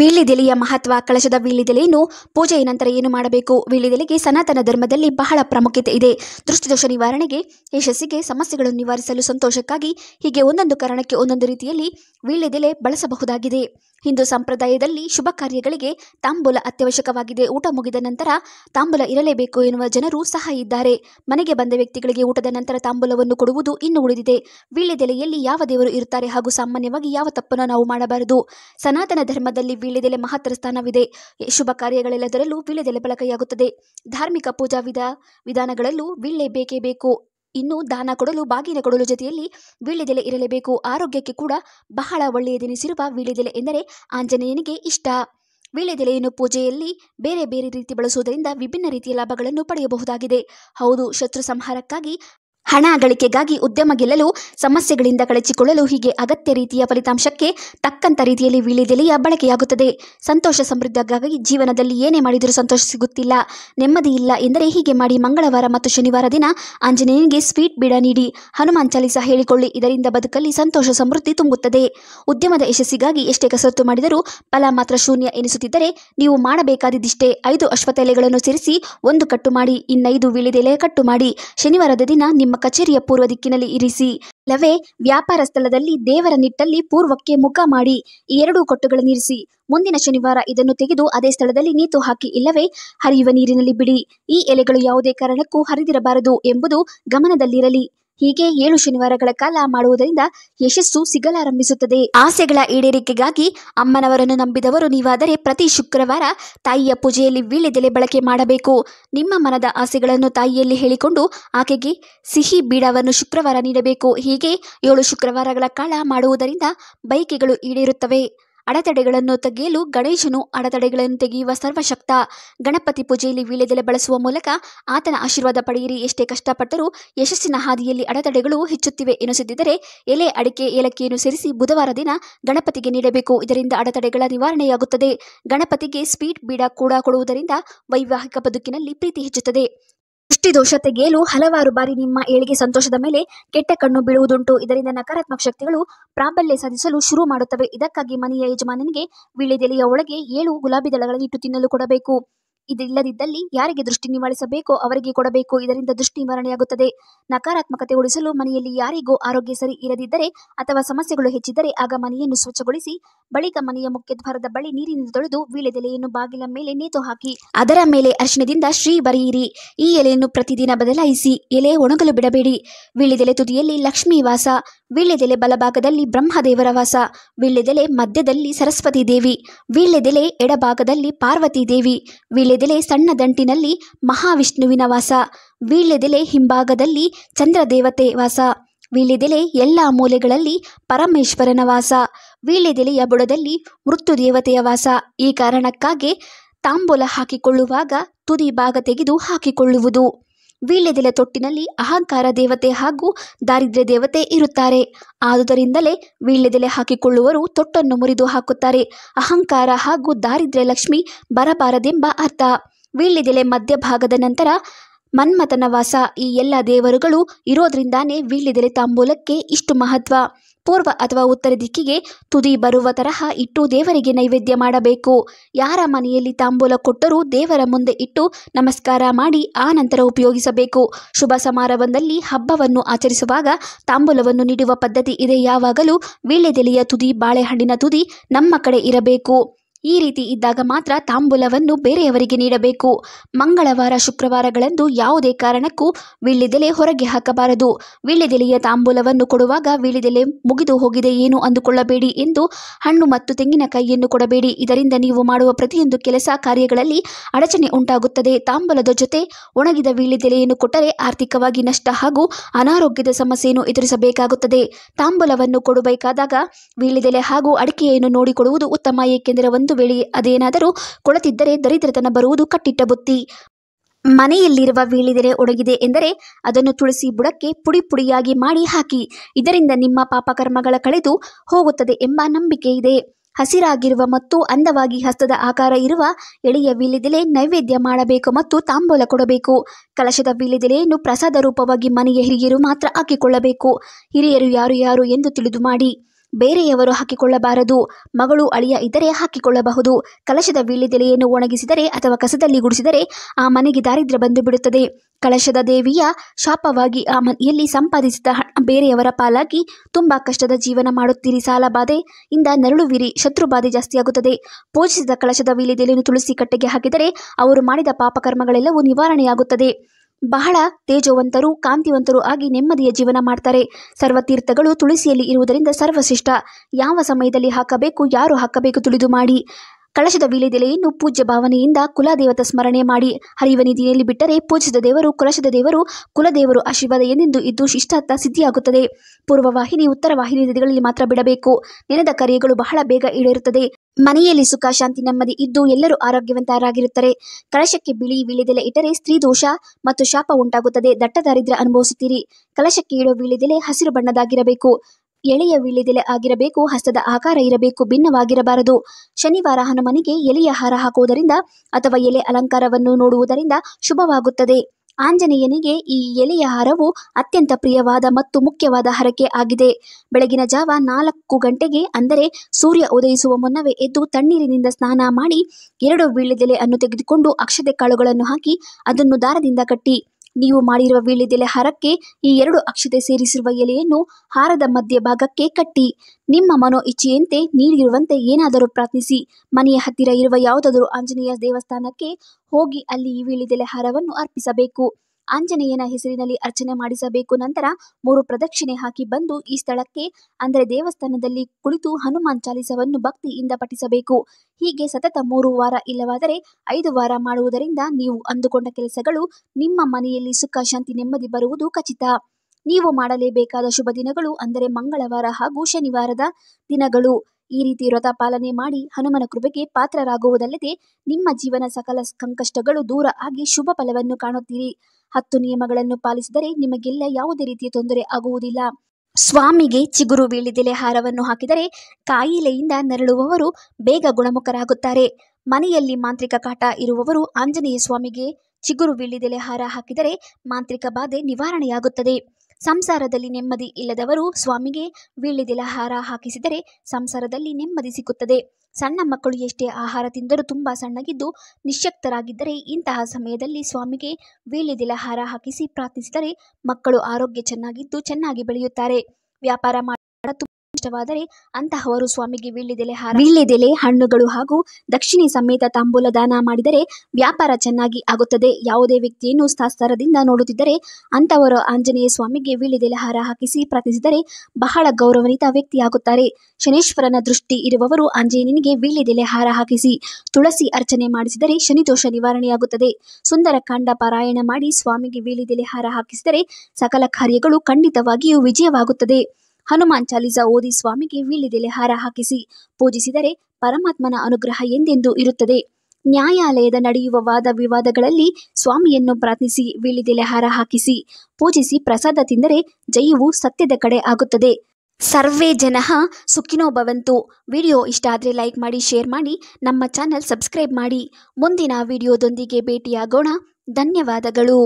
ವೀಳ್ಯದೆಲೆಯ ಮಹತ್ವ ಕಳಶದ ವೀಳ್ಯದೆಲೆಯನ್ನು ಪೂಜೆಯ ನಂತರ ಏನು ಮಾಡಬೇಕು ವೀಳ್ಯದೆಲೆಗೆ ಸನಾತನ ಧರ್ಮದಲ್ಲಿ ಬಹಳ ಪ್ರಾಮುಖ್ಯತೆ ಇದೆ ದೃಷ್ಟಿದೋಷ ನಿವಾರಣೆಗೆ ಯಶಸ್ಸಿಗೆ ಸಮಸ್ಯೆಗಳನ್ನು ನಿವಾರಿಸಲು ಸಂತೋಷಕ್ಕಾಗಿ ಹೀಗೆ ಒಂದೊಂದು ಕಾರಣಕ್ಕೆ ಒಂದೊಂದು ರೀತಿಯಲ್ಲಿ ವೀಳ್ಯದೆಲೆ ಬಳಸಬಹುದಾಗಿದೆ ಹಿಂದೂ ಸಂಪ್ರದಾಯದಲ್ಲಿ ಶುಭ ಕಾರ್ಯಗಳಿಗೆ ತಾಂಬೂಲ ಅತ್ಯವಶ್ಯಕವಾಗಿದೆ ಊಟ ಮುಗಿದ ನಂತರ ತಾಂಬೂಲ ಇರಲೇಬೇಕು ಎನ್ನುವ ಜನರು ಸಹ ಇದ್ದಾರೆ ಮನೆಗೆ ಬಂದ ವ್ಯಕ್ತಿಗಳಿಗೆ ಊಟದ ನಂತರ ತಾಂಬೂಲವನ್ನು ಕೊಡುವುದು ಇನ್ನು ಉಳಿದಿದೆ ವೀಳ್ಯದೆಲೆಯಲ್ಲಿ ಯಾವ ದೇವರು ಇರುತ್ತಾರೆ ಹಾಗೂ ಸಾಮಾನ್ಯವಾಗಿ ಯಾವ ತಪ್ಪನ್ನು ನಾವು ಮಾಡಬಾರದು ಸನಾತನ ಧರ್ಮದಲ್ಲಿ ವೀಳ್ಯದೆಲೆ ಮಹತ್ತರ ಸ್ಥಾನವಿದೆ ಶುಭ ಕಾರ್ಯಗಳೆಲ್ಲದರಲ್ಲೂ ವೀಳ್ಯದೆಲೆ ಬಳಕೆಯಾಗುತ್ತದೆ ಧಾರ್ಮಿಕ ಪೂಜಾ ವಿಧ ವಿಧಾನಗಳಲ್ಲೂ ವೀಳ್ಯ ಬೇಕೇ ಬೇಕು ಇನ್ನು ದಾನ ಕೊಡಲು ಬಾಗಿನ ಕೊಡಲು ಜೊತೆಯಲ್ಲಿ ವೀಳ್ಯದೆಲೆ ಇರಲೇಬೇಕು ಆರೋಗ್ಯಕ್ಕೆ ಕೂಡ ಬಹಳ ಒಳ್ಳೆಯದೆನಿಸಿರುವ ವೀಳ್ಯದೆಲೆ ಎಂದರೆ ಆಂಜನೇಯನಿಗೆ ಇಷ್ಟ ವೀಳ್ಯದೆಲೆಯನ್ನು ಪೂಜೆಯಲ್ಲಿ ಬೇರೆ ಬೇರೆ ರೀತಿ ಬಳಸುವುದರಿಂದ ವಿಭಿನ್ನ ರೀತಿಯ ಲಾಭಗಳನ್ನು ಪಡೆಯಬಹುದಾಗಿದೆ ಹೌದು ಶತ್ರು ಸಂಹಾರಕ್ಕಾಗಿ ಹಣ ಗಳಿಕೆಗಾಗಿ ಉದ್ಯಮ ಗೆಲ್ಲಲು ಸಮಸ್ಯೆಗಳಿಂದ ಕಳಚಿಕೊಳ್ಳಲು ಹೀಗೆ ಅಗತ್ಯ ರೀತಿಯ ಫಲಿತಾಂಶಕ್ಕೆ ತಕ್ಕಂತ ರೀತಿಯಲ್ಲಿ ವೀಳಿದೆಲೆಯ ಬಳಕೆಯಾಗುತ್ತದೆ ಸಂತೋಷ ಸಮೃದ್ಧಗಾಗಿ ಜೀವನದಲ್ಲಿ ಏನೇ ಮಾಡಿದರೂ ಸಂತೋಷ ಸಿಗುತ್ತಿಲ್ಲ ನೆಮ್ಮದಿ ಇಲ್ಲ ಎಂದರೆ ಹೀಗೆ ಮಾಡಿ ಮಂಗಳವಾರ ಮತ್ತು ಶನಿವಾರ ದಿನ ಆಂಜನೇಯನಿಗೆ ಸ್ವೀಟ್ ಬೀಡ ನೀಡಿ ಹನುಮಾನ್ ಚಾಲೀಸ ಹೇಳಿಕೊಳ್ಳಿ ಇದರಿಂದ ಬದುಕಲ್ಲಿ ಸಂತೋಷ ಸಮೃದ್ಧಿ ತುಂಬುತ್ತದೆ ಉದ್ಯಮದ ಯಶಸ್ಸಿಗಾಗಿ ಎಷ್ಟೇ ಕಸರತ್ತು ಮಾಡಿದರೂ ಫಲ ಮಾತ್ರ ಶೂನ್ಯ ಎನಿಸುತ್ತಿದ್ದರೆ ನೀವು ಮಾಡಬೇಕಾದಿದ್ದಿಷ್ಟೇ ಐದು ಅಶ್ವತೆಲೆಗಳನ್ನು ಸೇರಿಸಿ ಒಂದು ಕಟ್ಟು ಮಾಡಿ ಇನ್ನೈದು ವೀಳಿದೆಲೆ ಕಟ್ಟು ಮಾಡಿ ಶನಿವಾರದ ದಿನ ನಿಮ್ಮ ಕಚೇರಿಯ ಪೂರ್ವ ದಿಕ್ಕಿನಲ್ಲಿ ಇರಿಸಿ ಲವೆ ವ್ಯಾಪಾರ ಸ್ಥಳದಲ್ಲಿ ದೇವರ ನಿಟ್ಟಲ್ಲಿ ಪೂರ್ವಕ್ಕೆ ಮುಖ ಮಾಡಿ ಈ ಎರಡೂ ಇರಿಸಿ ಮುಂದಿನ ಶನಿವಾರ ಇದನ್ನು ತೆಗೆದು ಅದೇ ಸ್ಥಳದಲ್ಲಿ ನೀತು ಹಾಕಿ ಇಲ್ಲವೇ ಹರಿಯುವ ನೀರಿನಲ್ಲಿ ಬಿಡಿ ಈ ಎಲೆಗಳು ಯಾವುದೇ ಕಾರಣಕ್ಕೂ ಹರಿದಿರಬಾರದು ಎಂಬುದು ಗಮನದಲ್ಲಿರಲಿ ಹೀಗೆ ಏಳು ಶನಿವಾರಗಳ ಕಾಲ ಮಾಡುವುದರಿಂದ ಯಶಸ್ಸು ಸಿಗಲಾರಂಭಿಸುತ್ತದೆ ಆಸೆಗಳ ಈಡೇರಿಕೆಗಾಗಿ ಅಮ್ಮನವರನ್ನು ನಂಬಿದವರು ನೀವಾದರೆ ಪ್ರತಿ ಶುಕ್ರವಾರ ತಾಯಿಯ ಪೂಜೆಯಲ್ಲಿ ವೀಳೆದೆಲೆ ಬಳಕೆ ಮಾಡಬೇಕು ನಿಮ್ಮ ಮನದ ಆಸೆಗಳನ್ನು ತಾಯಿಯಲ್ಲಿ ಹೇಳಿಕೊಂಡು ಆಕೆಗೆ ಸಿಹಿ ಬೀಡವನ್ನು ಶುಕ್ರವಾರ ನೀಡಬೇಕು ಹೀಗೆ ಏಳು ಶುಕ್ರವಾರಗಳ ಕಾಲ ಮಾಡುವುದರಿಂದ ಬೈಕೆಗಳು ಈಡೇರುತ್ತವೆ ಅಡೆತಡೆಗಳನ್ನು ತೆಗೆಯಲು ಗಣೇಶನು ಅಡೆತಡೆಗಳನ್ನು ತೆಗೆಯುವ ಸರ್ವಶಕ್ತ ಗಣಪತಿ ಪೂಜೆಯಲ್ಲಿ ವೀಳ್ಯದೆಲೆ ಬಳಸುವ ಮೂಲಕ ಆತನ ಆಶೀರ್ವಾದ ಪಡೆಯಿರಿ ಎಷ್ಟೇ ಕಷ್ಟಪಟ್ಟರೂ ಯಶಸ್ಸಿನ ಹಾದಿಯಲ್ಲಿ ಅಡೆತಡೆಗಳು ಹೆಚ್ಚುತ್ತಿವೆ ಎನಿಸುತ್ತಿದ್ದರೆ ಎಲೆ ಅಡಿಕೆ ಏಲಕ್ಕಿಯನ್ನು ಸೇರಿಸಿ ಬುಧವಾರ ದಿನ ಗಣಪತಿಗೆ ನೀಡಬೇಕು ಇದರಿಂದ ಅಡೆತಡೆಗಳ ನಿವಾರಣೆಯಾಗುತ್ತದೆ ಗಣಪತಿಗೆ ಸ್ವೀಟ್ ಬೀಡ ಕೂಡ ಕೊಡುವುದರಿಂದ ವೈವಾಹಿಕ ಬದುಕಿನಲ್ಲಿ ಪ್ರೀತಿ ಹೆಚ್ಚುತ್ತದೆ ದೃಷ್ಟಿದೋಷ ತೆಗೆಯಲು ಹಲವಾರು ಬಾರಿ ನಿಮ್ಮ ಏಳಿಗೆ ಸಂತೋಷದ ಮೇಲೆ ಕೆಟ್ಟ ಕಣ್ಣು ಬೀಳುವುದುಂಟು ಇದರಿಂದ ನಕಾರಾತ್ಮಕ ಶಕ್ತಿಗಳು ಪ್ರಾಬಲ್ಯ ಸಾಧಿಸಲು ಶುರು ಮಾಡುತ್ತವೆ ಇದಕ್ಕಾಗಿ ಮನೆಯ ಯಜಮಾನನಿಗೆ ವೀಳ್ಯದೆಲೆಯ ಒಳಗೆ ಏಳು ಗುಲಾಬಿ ದಳಗಳನ್ನು ಇಟ್ಟು ತಿನ್ನಲು ಕೊಡಬೇಕು ಇದಿಲ್ಲದಿದ್ದಲ್ಲಿ ಯಾರಿಗೆ ದೃಷ್ಟಿ ನಿವಾರಿಸಬೇಕೋ ಅವರಿಗೆ ಕೊಡಬೇಕು ಇದರಿಂದ ದೃಷ್ಟಿ ನಿವಾರಣೆಯಾಗುತ್ತದೆ ನಕಾರಾತ್ಮಕತೆ ಉಳಿಸಲು ಮನೆಯಲ್ಲಿ ಯಾರಿಗೂ ಆರೋಗ್ಯ ಸರಿ ಇರದಿದ್ದರೆ ಅಥವಾ ಸಮಸ್ಯೆಗಳು ಹೆಚ್ಚಿದ್ದರೆ ಆಗ ಮನೆಯನ್ನು ಸ್ವಚ್ಛಗೊಳಿಸಿ ಬಳಿಕ ಮನೆಯ ಮುಖ್ಯದ್ವಾರದ ಬಳಿ ನೀರಿನಿಂದ ತೊಳೆದು ವೀಳೆದೆಲೆಯನ್ನು ಬಾಗಿಲ ಮೇಲೆ ನೇತು ಹಾಕಿ ಅದರ ಮೇಲೆ ಅರ್ಶಿನದಿಂದ ಶ್ರೀ ಬರೆಯಿರಿ ಈ ಎಲೆಯನ್ನು ಪ್ರತಿದಿನ ಬದಲಾಯಿಸಿ ಎಲೆ ಒಣಗಲು ಬಿಡಬೇಡಿ ವೀಳೆದೆಲೆ ತುದಿಯಲ್ಲಿ ಲಕ್ಷ್ಮೀ ವಾಸ ವೀಳ್ಯದೆಲೆ ಬಲಭಾಗದಲ್ಲಿ ಬ್ರಹ್ಮದೇವರ ವಾಸ ವೀಳ್ಯದೆಲೆ ಮಧ್ಯದಲ್ಲಿ ಸರಸ್ವತಿ ದೇವಿ ವೀಳ್ಯದೆಲೆ ಎಡಭಾಗದಲ್ಲಿ ಪಾರ್ವತಿ ದೇವಿ ವೀಳೆ ವೀಳ್ಯದೆಲೆ ಸಣ್ಣ ದಂಟಿನಲ್ಲಿ ಮಹಾವಿಷ್ಣುವಿನ ವಾಸ ವೀಳ್ಯದೆಲೆ ಹಿಂಭಾಗದಲ್ಲಿ ಚಂದ್ರದೇವತೆ ವಾಸ ವೀಳ್ಯದೆಲೆ ಎಲ್ಲ ಮೂಲೆಗಳಲ್ಲಿ ಪರಮೇಶ್ವರನ ವಾಸ ವೀಳ್ಯದೆಲೆಯ ಬುಡದಲ್ಲಿ ಮೃತ್ಯುದೇವತೆಯ ವಾಸ ಈ ಕಾರಣಕ್ಕಾಗಿ ತಾಂಬೂಲ ಹಾಕಿಕೊಳ್ಳುವಾಗ ತುದಿ ಭಾಗ ತೆಗೆದು ಹಾಕಿಕೊಳ್ಳುವುದು ವೀಳ್ಯದೆಲೆ ತೊಟ್ಟಿನಲ್ಲಿ ಅಹಂಕಾರ ದೇವತೆ ಹಾಗೂ ದಾರಿದ್ರ್ಯ ದೇವತೆ ಇರುತ್ತಾರೆ ಆದುದರಿಂದಲೇ ವೀಳ್ಯದೆಲೆ ಹಾಕಿಕೊಳ್ಳುವರು ತೊಟ್ಟನ್ನು ಮುರಿದು ಹಾಕುತ್ತಾರೆ ಅಹಂಕಾರ ಹಾಗೂ ದಾರಿದ್ರ್ಯ ಲಕ್ಷ್ಮಿ ಬರಬಾರದೆಂಬ ಅರ್ಥ ವೀಳ್ಯದೆಲೆ ಮಧ್ಯಭಾಗದ ನಂತರ ಮನ್ಮಥನ ವಾಸ ಈ ಎಲ್ಲ ದೇವರುಗಳು ಇರೋದ್ರಿಂದಾನೇ ವೀಳ್ಯದೆಲೆ ತಾಂಬೂಲಕ್ಕೆ ಇಷ್ಟು ಮಹತ್ವ ಪೂರ್ವ ಅಥವಾ ಉತ್ತರ ದಿಕ್ಕಿಗೆ ತುದಿ ಬರುವ ತರಹ ಇಟ್ಟು ದೇವರಿಗೆ ನೈವೇದ್ಯ ಮಾಡಬೇಕು ಯಾರ ಮನೆಯಲ್ಲಿ ತಾಂಬೂಲ ಕೊಟ್ಟರೂ ದೇವರ ಮುಂದೆ ಇಟ್ಟು ನಮಸ್ಕಾರ ಮಾಡಿ ಆ ನಂತರ ಉಪಯೋಗಿಸಬೇಕು ಶುಭ ಸಮಾರಂಭದಲ್ಲಿ ಹಬ್ಬವನ್ನು ಆಚರಿಸುವಾಗ ತಾಂಬೂಲವನ್ನು ನೀಡುವ ಪದ್ಧತಿ ಇದೆ ಯಾವಾಗಲೂ ವೀಳ್ಯದೆಲೆಯ ತುದಿ ಬಾಳೆಹಣ್ಣಿನ ತುದಿ ನಮ್ಮ ಕಡೆ ಇರಬೇಕು ಈ ರೀತಿ ಇದ್ದಾಗ ಮಾತ್ರ ತಾಂಬೂಲವನ್ನು ಬೇರೆಯವರಿಗೆ ನೀಡಬೇಕು ಮಂಗಳವಾರ ಶುಕ್ರವಾರಗಳಂದು ಯಾವುದೇ ಕಾರಣಕ್ಕೂ ವಿಳ್ಳಿದೆಲೆ ಹೊರಗೆ ಹಾಕಬಾರದು ವಿಳ್ಳಿದೆಲೆಯ ತಾಂಬೂಲವನ್ನು ಕೊಡುವಾಗ ವೀಳ್ಯದೆಲೆ ಮುಗಿದು ಹೋಗಿದೆ ಏನು ಅಂದುಕೊಳ್ಳಬೇಡಿ ಎಂದು ಹಣ್ಣು ಮತ್ತು ತೆಂಗಿನಕಾಯಿಯನ್ನು ಕೊಡಬೇಡಿ ಇದರಿಂದ ನೀವು ಮಾಡುವ ಪ್ರತಿಯೊಂದು ಕೆಲಸ ಕಾರ್ಯಗಳಲ್ಲಿ ಅಡಚಣೆ ಉಂಟಾಗುತ್ತದೆ ತಾಂಬೂಲದ ಜೊತೆ ಒಣಗಿದ ವೀಳ್ಯದೆಲೆಯನ್ನು ಕೊಟ್ಟರೆ ಆರ್ಥಿಕವಾಗಿ ನಷ್ಟ ಹಾಗೂ ಅನಾರೋಗ್ಯದ ಸಮಸ್ಯೆಯನ್ನು ಎದುರಿಸಬೇಕಾಗುತ್ತದೆ ತಾಂಬೂಲವನ್ನು ಕೊಡಬೇಕಾದಾಗ ವೀಳ್ಯದೆಲೆ ಹಾಗೂ ಅಡಿಕೆಯನ್ನು ನೋಡಿಕೊಡುವುದು ಉತ್ತಮ ಏಕೆಂದರೆ ಒಂದು ವೇಳೆ ಅದೇನಾದರೂ ಕೊಳತಿದ್ದರೆ ದರಿದ್ರತನ ಬರುವುದು ಕಟ್ಟಿಟ್ಟ ಬುತ್ತಿ ಮನೆಯಲ್ಲಿರುವ ವೀಳಿದೆರೆ ಒಡಗಿದೆ ಎಂದರೆ ಅದನ್ನು ತುಳಸಿ ಬುಡಕ್ಕೆ ಪುಡಿ ಪುಡಿಯಾಗಿ ಮಾಡಿ ಹಾಕಿ ಇದರಿಂದ ನಿಮ್ಮ ಪಾಪಕರ್ಮಗಳ ಕಳೆದು ಹೋಗುತ್ತದೆ ಎಂಬ ನಂಬಿಕೆ ಇದೆ ಹಸಿರಾಗಿರುವ ಮತ್ತು ಅಂದವಾಗಿ ಹಸ್ತದ ಆಕಾರ ಇರುವ ಎಳೆಯ ವೀಳಿದೆಲೆ ನೈವೇದ್ಯ ಮಾಡಬೇಕು ಮತ್ತು ತಾಂಬೂಲ ಕೊಡಬೇಕು ಕಲಶದ ವೀಳಿದೆಲೆಯನ್ನು ಪ್ರಸಾದ ರೂಪವಾಗಿ ಮನೆಯ ಹಿರಿಯರು ಮಾತ್ರ ಹಾಕಿಕೊಳ್ಳಬೇಕು ಹಿರಿಯರು ಯಾರು ಯಾರು ಎಂದು ತಿಳಿದು ಮಾಡಿ ಬೇರೆಯವರು ಹಾಕಿಕೊಳ್ಳಬಾರದು ಮಗಳು ಅಳಿಯ ಇದ್ದರೆ ಹಾಕಿಕೊಳ್ಳಬಹುದು ಕಲಶದ ವೀಳ್ಯದೆಲೆಯನ್ನು ಒಣಗಿಸಿದರೆ ಅಥವಾ ಕಸದಲ್ಲಿ ಗುಡಿಸಿದರೆ ಆ ಮನೆಗೆ ದಾರಿದ್ರ್ಯ ಬಂದು ಬಿಡುತ್ತದೆ ಕಲಶದ ದೇವಿಯ ಶಾಪವಾಗಿ ಆ ಮನೆಯಲ್ಲಿ ಸಂಪಾದಿಸಿದ ಹಣ ಬೇರೆಯವರ ಪಾಲಾಗಿ ತುಂಬ ಕಷ್ಟದ ಜೀವನ ಮಾಡುತ್ತೀರಿ ಸಾಲಬಾಧೆ ಇಂದ ನರಳುವಿರಿ ಬಾಧೆ ಜಾಸ್ತಿಯಾಗುತ್ತದೆ ಪೂಜಿಸಿದ ಕಲಶದ ವೀಳ್ಯದೆಲೆಯನ್ನು ತುಳಸಿ ಕಟ್ಟೆಗೆ ಹಾಕಿದರೆ ಅವರು ಮಾಡಿದ ಪಾಪಕರ್ಮಗಳೆಲ್ಲವೂ ನಿವಾರಣೆಯಾಗುತ್ತದೆ ಬಹಳ ತೇಜವಂತರು ಕಾಂತಿವಂತರು ಆಗಿ ನೆಮ್ಮದಿಯ ಜೀವನ ಮಾಡ್ತಾರೆ ಸರ್ವತೀರ್ಥಗಳು ತುಳಸಿಯಲ್ಲಿ ಇರುವುದರಿಂದ ಸರ್ವಶ್ರೇಷ್ಠ ಯಾವ ಸಮಯದಲ್ಲಿ ಹಾಕಬೇಕು ಯಾರು ಹಾಕಬೇಕು ತಿಳಿದು ಮಾಡಿ ಕಳಶದ ವೀಳೆದೆಲೆಯನ್ನು ಪೂಜ್ಯ ಭಾವನೆಯಿಂದ ಕುಲದೇವತ ಸ್ಮರಣೆ ಮಾಡಿ ಹರಿಯುವ ನಿಧಿಯಲ್ಲಿ ಬಿಟ್ಟರೆ ಪೂಜಿಸಿದ ದೇವರು ಕುಲಶದ ದೇವರು ಕುಲದೇವರು ಆಶೀರ್ವಾದ ಎಂದೆಂದು ಇದ್ದು ಶಿಷ್ಟಾರ್ಥ ಸಿದ್ಧಿಯಾಗುತ್ತದೆ ಪೂರ್ವವಾಹಿನಿ ಉತ್ತರ ವಾಹಿನಿ ನದಿಗಳಲ್ಲಿ ಮಾತ್ರ ಬಿಡಬೇಕು ನೆನೆದ ಕಾರ್ಯಗಳು ಬಹಳ ಬೇಗ ಈಡೇರುತ್ತದೆ ಮನೆಯಲ್ಲಿ ಸುಖ ಶಾಂತಿ ನೆಮ್ಮದಿ ಇದ್ದು ಎಲ್ಲರೂ ಆರೋಗ್ಯವಂತರಾಗಿರುತ್ತಾರೆ ಕಳಶಕ್ಕೆ ಬಿಳಿ ವೀಳೆದೆಲೆ ಇಟ್ಟರೆ ಸ್ತ್ರೀ ದೋಷ ಮತ್ತು ಶಾಪ ಉಂಟಾಗುತ್ತದೆ ದಟ್ಟ ಅನುಭವಿಸುತ್ತೀರಿ ಕಲಶಕ್ಕೆ ಇಡುವ ವೀಳೆದೆಲೆ ಹಸಿರು ಬಣ್ಣದಾಗಿರಬೇಕು ಎಳೆಯ ವಿಳಿದೆಲೆ ಆಗಿರಬೇಕು ಹಸ್ತದ ಆಕಾರ ಇರಬೇಕು ಭಿನ್ನವಾಗಿರಬಾರದು ಶನಿವಾರ ಹನುಮನಿಗೆ ಎಲೆಯ ಹಾರ ಹಾಕುವುದರಿಂದ ಅಥವಾ ಎಲೆ ಅಲಂಕಾರವನ್ನು ನೋಡುವುದರಿಂದ ಶುಭವಾಗುತ್ತದೆ ಆಂಜನೇಯನಿಗೆ ಈ ಎಲೆಯ ಹಾರವು ಅತ್ಯಂತ ಪ್ರಿಯವಾದ ಮತ್ತು ಮುಖ್ಯವಾದ ಹರಕೆ ಆಗಿದೆ ಬೆಳಗಿನ ಜಾವ ನಾಲ್ಕು ಗಂಟೆಗೆ ಅಂದರೆ ಸೂರ್ಯ ಉದಯಿಸುವ ಮುನ್ನವೇ ಎದ್ದು ತಣ್ಣೀರಿನಿಂದ ಸ್ನಾನ ಮಾಡಿ ಎರಡು ವೀಳ್ಯದೆಲೆ ಅನ್ನು ತೆಗೆದುಕೊಂಡು ಅಕ್ಷತೆ ಕಾಳುಗಳನ್ನು ಹಾಕಿ ಅದನ್ನು ದಾರದಿಂದ ಕಟ್ಟಿ ನೀವು ಮಾಡಿರುವ ವೀಳ್ಯದೆಲೆ ಹಾರಕ್ಕೆ ಈ ಎರಡು ಅಕ್ಷತೆ ಸೇರಿಸಿರುವ ಎಲೆಯನ್ನು ಹಾರದ ಮಧ್ಯಭಾಗಕ್ಕೆ ಕಟ್ಟಿ ನಿಮ್ಮ ಮನೋ ಇಚ್ಛೆಯಂತೆ ನೀಡಿರುವಂತೆ ಏನಾದರೂ ಪ್ರಾರ್ಥಿಸಿ ಮನೆಯ ಹತ್ತಿರ ಇರುವ ಯಾವುದಾದರೂ ಆಂಜನೇಯ ದೇವಸ್ಥಾನಕ್ಕೆ ಹೋಗಿ ಅಲ್ಲಿ ಈ ವೀಳ್ಯದೆಲೆ ಹಾರವನ್ನು ಅರ್ಪಿಸಬೇಕು ಆಂಜನೇಯನ ಹೆಸರಿನಲ್ಲಿ ಅರ್ಚನೆ ಮಾಡಿಸಬೇಕು ನಂತರ ಮೂರು ಪ್ರದಕ್ಷಿಣೆ ಹಾಕಿ ಬಂದು ಈ ಸ್ಥಳಕ್ಕೆ ಅಂದರೆ ದೇವಸ್ಥಾನದಲ್ಲಿ ಕುಳಿತು ಹನುಮಾನ್ ಚಾಲಿಸವನ್ನು ಭಕ್ತಿಯಿಂದ ಪಠಿಸಬೇಕು ಹೀಗೆ ಸತತ ಮೂರು ವಾರ ಇಲ್ಲವಾದರೆ ಐದು ವಾರ ಮಾಡುವುದರಿಂದ ನೀವು ಅಂದುಕೊಂಡ ಕೆಲಸಗಳು ನಿಮ್ಮ ಮನೆಯಲ್ಲಿ ಸುಖ ಶಾಂತಿ ನೆಮ್ಮದಿ ಬರುವುದು ಖಚಿತ ನೀವು ಮಾಡಲೇಬೇಕಾದ ಶುಭ ದಿನಗಳು ಅಂದರೆ ಮಂಗಳವಾರ ಹಾಗೂ ಶನಿವಾರದ ದಿನಗಳು ಈ ರೀತಿ ವ್ರತ ಪಾಲನೆ ಮಾಡಿ ಹನುಮನ ಕೃಪೆಗೆ ಪಾತ್ರರಾಗುವುದಲ್ಲದೆ ನಿಮ್ಮ ಜೀವನ ಸಕಲ ಸಂಕಷ್ಟಗಳು ದೂರ ಆಗಿ ಶುಭ ಫಲವನ್ನು ಕಾಣುತ್ತೀರಿ ಹತ್ತು ನಿಯಮಗಳನ್ನು ಪಾಲಿಸಿದರೆ ನಿಮಗೆಲ್ಲ ಯಾವುದೇ ರೀತಿಯ ತೊಂದರೆ ಆಗುವುದಿಲ್ಲ ಸ್ವಾಮಿಗೆ ಚಿಗುರು ಬೀಳಿದೆಲೆ ಹಾರವನ್ನು ಹಾಕಿದರೆ ಕಾಯಿಲೆಯಿಂದ ನರಳುವವರು ಬೇಗ ಗುಣಮುಖರಾಗುತ್ತಾರೆ ಮನೆಯಲ್ಲಿ ಮಾಂತ್ರಿಕ ಕಾಟ ಇರುವವರು ಆಂಜನೇಯ ಸ್ವಾಮಿಗೆ ಚಿಗುರು ಬೀಳಿದೆಲೆ ಹಾರ ಹಾಕಿದರೆ ಮಾಂತ್ರಿಕ ಬಾಧೆ ನಿವಾರಣೆಯಾಗುತ್ತದೆ ಸಂಸಾರದಲ್ಲಿ ನೆಮ್ಮದಿ ಇಲ್ಲದವರು ಸ್ವಾಮಿಗೆ ವೀಳ್ಯದೆಲೆ ಹಾಕಿಸಿದರೆ ಸಂಸಾರದಲ್ಲಿ ನೆಮ್ಮದಿ ಸಿಗುತ್ತದೆ ಸಣ್ಣ ಮಕ್ಕಳು ಎಷ್ಟೇ ಆಹಾರ ತಿಂದರೂ ತುಂಬಾ ಸಣ್ಣಗಿದ್ದು ನಿಶಕ್ತರಾಗಿದ್ದರೆ ಇಂತಹ ಸಮಯದಲ್ಲಿ ಸ್ವಾಮಿಗೆ ವೀಳ್ಯದೆಲೆ ಹಾಕಿಸಿ ಪ್ರಾರ್ಥಿಸಿದರೆ ಮಕ್ಕಳು ಆರೋಗ್ಯ ಚೆನ್ನಾಗಿದ್ದು ಚೆನ್ನಾಗಿ ಬೆಳೆಯುತ್ತಾರೆ ವ್ಯಾಪಾರ ಮಾಡ ಇಷ್ಟವಾದರೆ ಅಂತಹವರು ಸ್ವಾಮಿಗೆ ವೀಳ್ಯದೆಲೆ ವೀಳ್ಯದೆಲೆ ಹಣ್ಣುಗಳು ಹಾಗೂ ದಕ್ಷಿಣೆ ಸಮೇತ ತಾಂಬೂಲ ದಾನ ಮಾಡಿದರೆ ವ್ಯಾಪಾರ ಚೆನ್ನಾಗಿ ಆಗುತ್ತದೆ ಯಾವುದೇ ವ್ಯಕ್ತಿಯನ್ನು ಸ್ಥಾಸ್ತರದಿಂದ ನೋಡುತ್ತಿದ್ದರೆ ಅಂತಹವರು ಆಂಜನೇಯ ಸ್ವಾಮಿಗೆ ವೀಳ್ಯದೆಲೆ ಹಾರ ಹಾಕಿಸಿ ಪ್ರಾರ್ಥಿಸಿದರೆ ಬಹಳ ಗೌರವನೀತ ವ್ಯಕ್ತಿಯಾಗುತ್ತಾರೆ ಶನೇಶ್ವರನ ದೃಷ್ಟಿ ಇರುವವರು ಆಂಜನೇಯನಿಗೆ ವೀಳ್ಯದೆಲೆ ಹಾರ ಹಾಕಿಸಿ ತುಳಸಿ ಅರ್ಚನೆ ಮಾಡಿಸಿದರೆ ಶನಿದೋಷ ನಿವಾರಣೆಯಾಗುತ್ತದೆ ಸುಂದರ ಕಾಂಡ ಪಾರಾಯಣ ಮಾಡಿ ಸ್ವಾಮಿಗೆ ವೀಳ್ಯದೆಲೆ ಹಾರ ಹಾಕಿಸಿದರೆ ಸಕಲ ಕಾರ್ಯಗಳು ಖಂಡಿತವಾಗಿಯೂ ವಿಜಯವಾಗುತ್ತದೆ ಹನುಮಾನ್ ಚಾಲೀಸ ಓದಿ ಸ್ವಾಮಿಗೆ ವೀಳಿದೆಲೆ ಹಾರ ಹಾಕಿಸಿ ಪೂಜಿಸಿದರೆ ಪರಮಾತ್ಮನ ಅನುಗ್ರಹ ಎಂದೆಂದೂ ಇರುತ್ತದೆ ನ್ಯಾಯಾಲಯದ ನಡೆಯುವ ವಾದ ವಿವಾದಗಳಲ್ಲಿ ಸ್ವಾಮಿಯನ್ನು ಪ್ರಾರ್ಥಿಸಿ ವೀಳಿದೆಲೆ ಹಾರ ಹಾಕಿಸಿ ಪೂಜಿಸಿ ಪ್ರಸಾದ ತಿಂದರೆ ಜಯವು ಸತ್ಯದ ಕಡೆ ಆಗುತ್ತದೆ ಸರ್ವೇ ಜನ ಸುಖಿನೋ ಭವಂತು ವಿಡಿಯೋ ಇಷ್ಟ ಆದರೆ ಲೈಕ್ ಮಾಡಿ ಶೇರ್ ಮಾಡಿ ನಮ್ಮ ಚಾನೆಲ್ ಸಬ್ಸ್ಕ್ರೈಬ್ ಮಾಡಿ ಮುಂದಿನ ವಿಡಿಯೋದೊಂದಿಗೆ ಭೇಟಿಯಾಗೋಣ ಧನ್ಯವಾದಗಳು